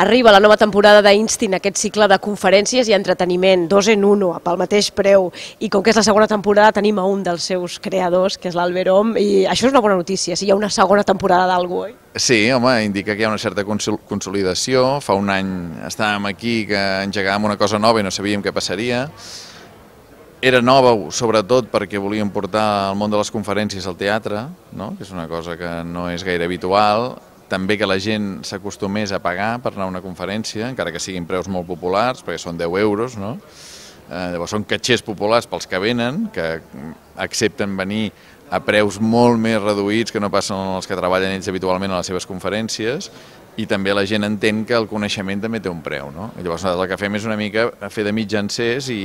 Arriba la nova temporada d'Instin, aquest cicle de conferències i entreteniment, dos en uno, pel mateix preu. I com que és la segona temporada, tenim a un dels seus creadors, que és l'Albert Om, i això és una bona notícia, si hi ha una segona temporada d'algú, oi? Sí, home, indica que hi ha una certa consolidació. Fa un any estàvem aquí que engegàvem una cosa nova i no sabíem què passaria. Era nova, sobretot, perquè volíem portar el món de les conferències al teatre, no? que és una cosa que no és gaire habitual, també que la gent s'acostumés a pagar per anar a una conferència, encara que siguin preus molt populars, perquè són 10 euros, no? Eh, llavors són catxers populars pels que venen, que accepten venir a preus molt més reduïts que no passen els que treballen ells habitualment a les seves conferències, i també la gent entén que el coneixement també té un preu. No? llavors el que fem és una mica fer de mitjancers i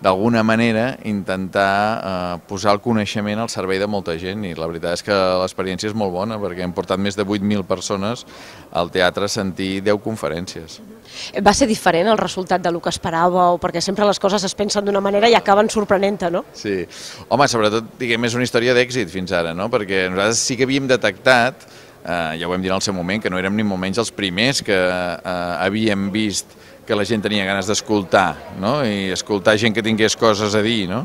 d'alguna manera intentar eh, posar el coneixement al servei de molta gent i la veritat és que l'experiència és molt bona perquè hem portat més de 8.000 persones al teatre a sentir 10 conferències. Eh, va ser diferent el resultat del que esperava o perquè sempre les coses es pensen d'una manera i acaben sorprenent-te, no? Sí. Home, sobretot, diguem, és una història d'èxit fins ara, no? Perquè nosaltres sí que havíem detectat eh, ja ho dir en al seu moment, que no érem ni molt menys els primers que eh, havíem vist que la gent tenia ganes d'escoltar, no? i escoltar gent que tingués coses a dir, no?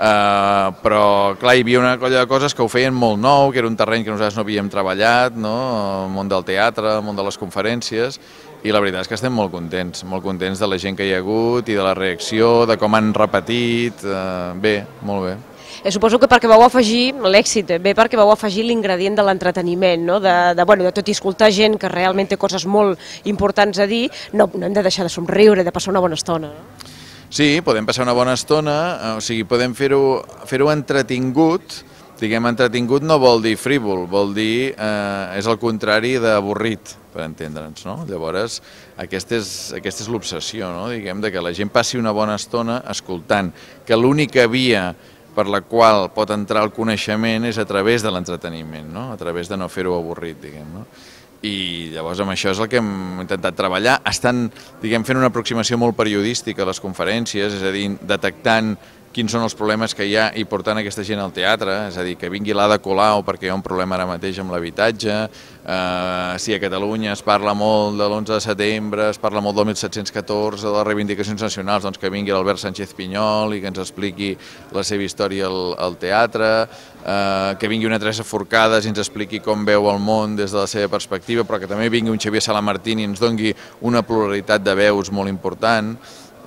Uh, però clar, hi havia una colla de coses que ho feien molt nou, que era un terreny que nosaltres no havíem treballat, no? el món del teatre, el món de les conferències, i la veritat és que estem molt contents, molt contents de la gent que hi ha hagut i de la reacció, de com han repetit, uh, bé, molt bé. Eh, suposo que perquè vau afegir l'èxit, eh, bé perquè vau afegir l'ingredient de l'entreteniment, no? de, de, bueno, de tot i escoltar gent que realment té coses molt importants a dir, no, no hem de deixar de somriure, de passar una bona estona. No? Sí, podem passar una bona estona, eh, o sigui, podem fer-ho fer, -ho, fer -ho entretingut, diguem entretingut no vol dir frívol, vol dir, eh, és el contrari d'avorrit, per entendre'ns, no? Llavors, aquesta és, aquesta és l'obsessió, no? Diguem, de que la gent passi una bona estona escoltant, que l'única via per la qual pot entrar el coneixement és a través de l'entreteniment, no? a través de no fer-ho avorrit, diguem. No? I llavors amb això és el que hem intentat treballar. Estan, diguem, fent una aproximació molt periodística a les conferències, és a dir, detectant quins són els problemes que hi ha i portant aquesta gent al teatre, és a dir, que vingui l'Ada Colau perquè hi ha un problema ara mateix amb l'habitatge, eh, si a Catalunya es parla molt de l'11 de setembre, es parla molt del 1714, de les reivindicacions nacionals, doncs que vingui l'Albert Sánchez Pinyol i que ens expliqui la seva història al, al teatre, eh, que vingui una Teresa Forcades i ens expliqui com veu el món des de la seva perspectiva, però que també vingui un Xavier Salamartín i ens dongui una pluralitat de veus molt important,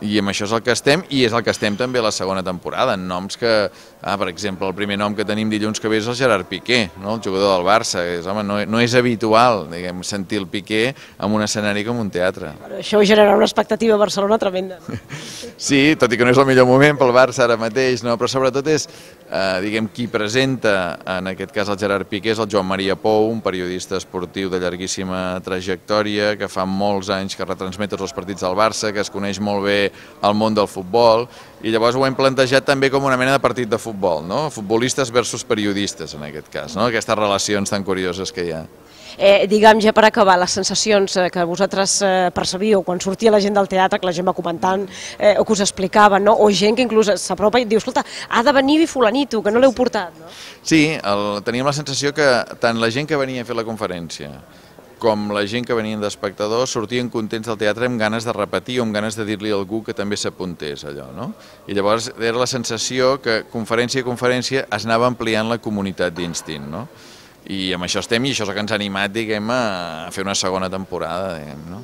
i amb això és el que estem, i és el que estem també a la segona temporada, en noms que, ah, per exemple, el primer nom que tenim dilluns que ve és el Gerard Piqué, no? el jugador del Barça, és, home, no, no és habitual diguem, sentir el Piqué en un escenari com un teatre. Però això generarà una expectativa a Barcelona tremenda. Sí, tot i que no és el millor moment pel Barça ara mateix, no? però sobretot és, eh, diguem, qui presenta, en aquest cas el Gerard Piqué, és el Joan Maria Pou, un periodista esportiu de llarguíssima trajectòria, que fa molts anys que retransmet els partits del Barça, que es coneix molt bé al món del futbol, i llavors ho hem plantejat també com una mena de partit de futbol, no? futbolistes versus periodistes en aquest cas, no? aquestes relacions tan curioses que hi ha. Eh, diguem, ja per acabar, les sensacions eh, que vosaltres eh, percebíeu quan sortia la gent del teatre, que la gent va comentant, eh, o que us explicaven, no? o gent que inclús s'apropa i et diu, escolta, ha de venir fulanito, que no l'heu portat. No? Sí, el, teníem la sensació que tant la gent que venia a fer la conferència, com la gent que venien d'espectadors, sortien contents del teatre amb ganes de repetir o amb ganes de dir-li a algú que també s'apuntés allò, no? I llavors era la sensació que conferència a conferència es anava ampliant la comunitat d'instint, no? I amb això estem i això és el que ens ha animat, diguem, a fer una segona temporada, diguem, no?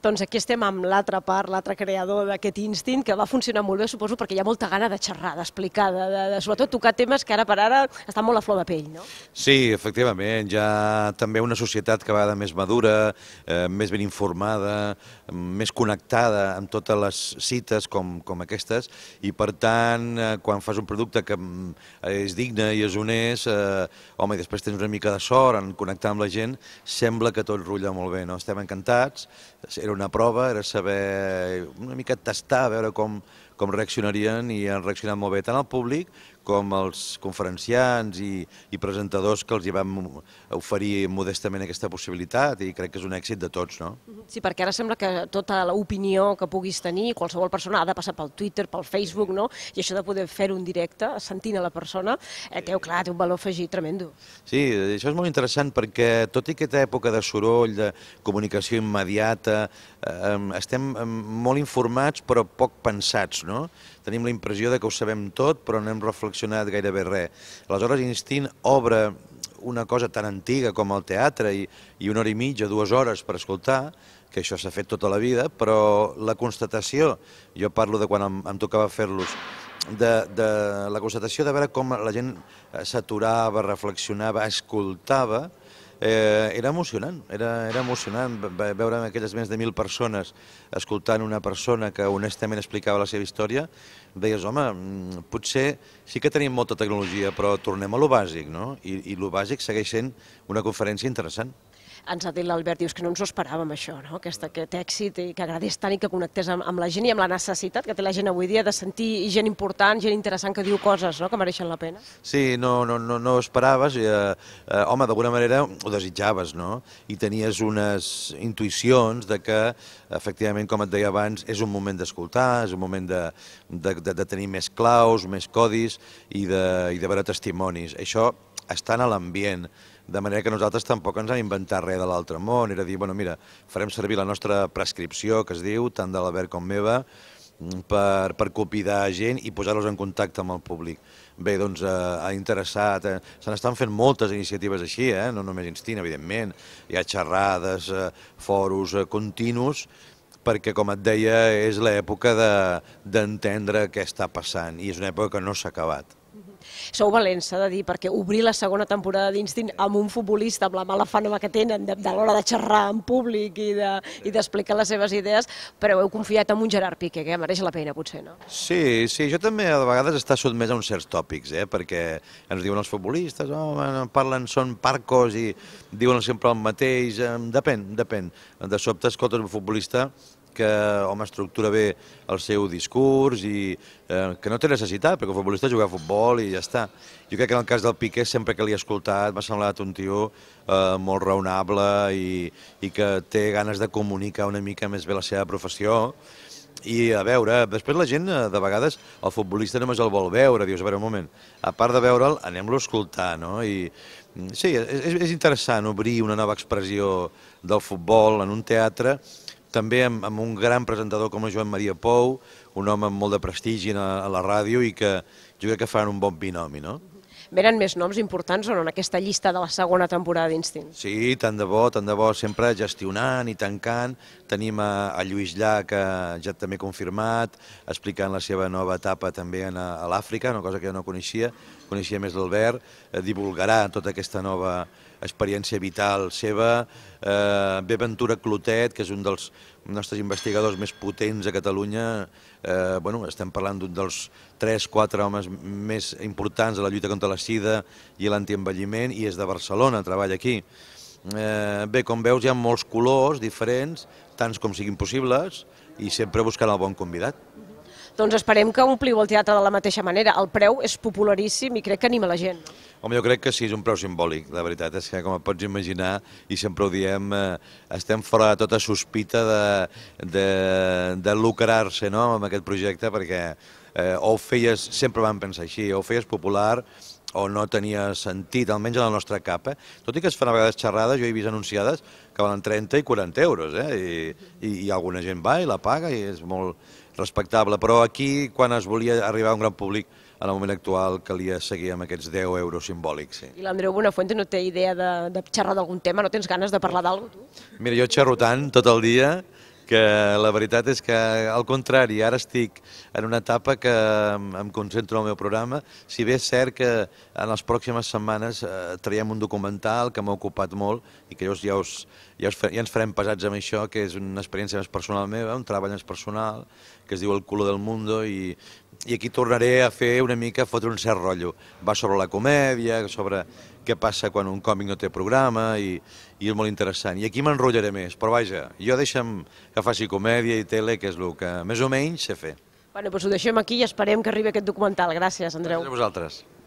Doncs aquí estem amb l'altra part, l'altre creador d'aquest instint, que va funcionar molt bé, suposo, perquè hi ha molta gana de xerrar, d'explicar, de, de, de, sobretot tocar temes que ara per ara estan molt a flor de pell, no? Sí, efectivament, ja també una societat que va de més madura, eh, més ben informada, més connectada amb totes les cites com, com aquestes, i per tant, eh, quan fas un producte que mm, és digne i és honest, eh, home, i després tens una mica de sort en connectar amb la gent, sembla que tot rutlla molt bé, no? Estem encantats, era era una prova, era saber una mica tastar, veure com, com reaccionarien i han reaccionat molt bé tant el públic com els conferenciants i, i presentadors que els hi vam oferir modestament aquesta possibilitat i crec que és un èxit de tots, no? Sí, perquè ara sembla que tota l'opinió que puguis tenir, qualsevol persona ha de passar pel Twitter, pel Facebook, no? I això de poder fer un directe, sentint a la persona, eh, té, clar, té un valor afegit tremendo. Sí, això és molt interessant perquè tot i aquesta època de soroll, de comunicació immediata, eh, estem molt informats però poc pensats, no? no? Tenim la impressió de que ho sabem tot, però no hem reflexionat gairebé res. Aleshores, Instint obre una cosa tan antiga com el teatre i, i una hora i mitja, dues hores per escoltar, que això s'ha fet tota la vida, però la constatació, jo parlo de quan em, em tocava fer-los, de, de la constatació de veure com la gent s'aturava, reflexionava, escoltava, Eh, era emocionant, era, era emocionant veure aquelles més de mil persones escoltant una persona que honestament explicava la seva història. Deies, home, mm, potser sí que tenim molta tecnologia, però tornem a lo bàsic, no? I, i lo bàsic segueix sent una conferència interessant ens ha dit l'Albert, dius que no ens ho esperàvem això, no? Aquest, aquest èxit i que agradés tant i que connectés amb, amb la gent i amb la necessitat que té la gent avui dia de sentir gent important, gent interessant que diu coses no? que mereixen la pena. Sí, no, no, no, no esperaves, i, eh, eh, home, d'alguna manera ho desitjaves, no? I tenies unes intuïcions de que, efectivament, com et deia abans, és un moment d'escoltar, és un moment de, de, de, de tenir més claus, més codis i de, i de veure testimonis. Això estan a l'ambient, de manera que nosaltres tampoc ens hem inventat res de l'altre món, era dir, bueno, mira, farem servir la nostra prescripció, que es diu, tant de l'Albert com meva, mm, per, per copidar gent i posar-los en contacte amb el públic. Bé, doncs, eh, ha interessat, eh, se n'estan fent moltes iniciatives així, eh, no només Instint, evidentment, hi ha xerrades, eh, foros eh, continus, perquè, com et deia, és l'època d'entendre de, què està passant i és una època que no s'ha acabat sou valents, s'ha de dir, perquè obrir la segona temporada d'Instint amb un futbolista, amb la mala fama que tenen de, de l'hora de xerrar en públic i d'explicar de, i les seves idees, però heu confiat en un Gerard Piqué, que mereix la pena, potser, no? Sí, sí, jo també a vegades està sotmès a uns certs tòpics, eh? perquè ens diuen els futbolistes, oh, parlen, són parcos i diuen sempre el mateix, depèn, depèn. De sobte, escolta, un futbolista que home, estructura bé el seu discurs i eh, que no té necessitat, perquè el futbolista juga a futbol i ja està. Jo crec que en el cas del Piqué, sempre que l'he escoltat, m'ha semblat un tio eh, molt raonable i, i que té ganes de comunicar una mica més bé la seva professió i a veure, després la gent, eh, de vegades, el futbolista només el vol veure, dius, a veure, un moment, a part de veure'l, anem-lo a escoltar, no? I mm, sí, és, és interessant obrir una nova expressió del futbol en un teatre també amb, amb un gran presentador com Joan Maria Pou, un home amb molt de prestigi a, a la ràdio i que jo crec que faran un bon binomi, no? Venen més noms importants o no en aquesta llista de la segona temporada d'Instint? Sí, tant de bo, tant de bo, sempre gestionant i tancant. Tenim a, a Lluís Llach, que eh, ja també confirmat, explicant la seva nova etapa també en, a, a l'Àfrica, una cosa que jo no coneixia, coneixia més l'Albert, eh, divulgarà tota aquesta nova experiència vital seva, eh, Bé Ventura Clotet, que és un dels nostres investigadors més potents a Catalunya, eh, bueno, estem parlant d'un dels 3-4 homes més importants de la lluita contra la sida i l'antienvelliment, i és de Barcelona, treballa aquí. Eh, bé, com veus, hi ha molts colors diferents, tants com siguin possibles, i sempre buscant el bon convidat doncs esperem que ompliu el teatre de la mateixa manera. El preu és popularíssim i crec que anima la gent. No? Home, jo crec que sí, és un preu simbòlic. La veritat és que, com et pots imaginar, i sempre ho diem, eh, estem fora de tota sospita de, de, de lucrar-se no?, amb aquest projecte, perquè eh, o ho feies, sempre vam pensar així, o ho feies popular o no tenia sentit, almenys en el nostre cap. Eh? Tot i que es fan a vegades xerrades, jo he vist anunciades que valen 30 i 40 euros, eh? I, i, i alguna gent va i la paga i és molt respectable. Però aquí, quan es volia arribar a un gran públic, en el moment actual calia seguir amb aquests 10 euros simbòlics. Sí. I l'Andreu Bonafuente no té idea de, de xerrar d'algun tema? No tens ganes de parlar d'alguna cosa, tu? Mira, jo xerro tant tot el dia que la veritat és que, al contrari, ara estic en una etapa que em concentro en el meu programa, si bé és cert que en les pròximes setmanes eh, traiem un documental que m'ha ocupat molt i que llavors ja, us, ja, us, ja ens farem pesats amb això, que és una experiència més personal meva, un treball més personal, que es diu El color del mundo, i i aquí tornaré a fer una mica, fotre un cert rotllo. Va sobre la comèdia, sobre què passa quan un còmic no té programa, i, i és molt interessant. I aquí m'enrotllaré més, però vaja, jo deixa'm que faci comèdia i tele, que és el que més o menys sé fer. Bueno, doncs ho deixem aquí i esperem que arribi aquest documental. Gràcies, Andreu. Gràcies a vosaltres.